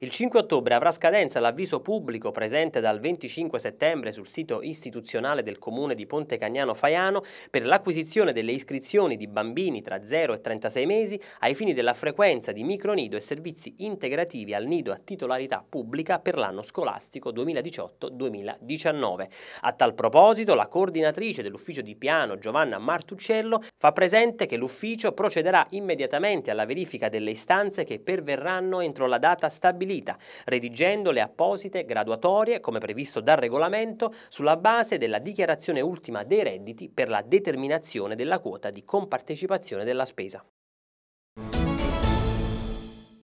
Il 5 ottobre avrà scadenza l'avviso pubblico presente dal 25 settembre sul sito istituzionale del comune di Ponte Cagnano Faiano per l'acquisizione delle iscrizioni di bambini tra 0 e 36 mesi ai fini della frequenza di micronido e servizi integrativi al nido a titolarità pubblica per l'anno scolastico 2018-2019. A tal proposito la coordinatrice dell'ufficio di piano Giovanna Martuccello fa presente che l'ufficio procederà immediatamente alla verifica delle istanze che perverranno entro la data stabilita stabilita, redigendo le apposite graduatorie, come previsto dal regolamento, sulla base della dichiarazione ultima dei redditi per la determinazione della quota di compartecipazione della spesa.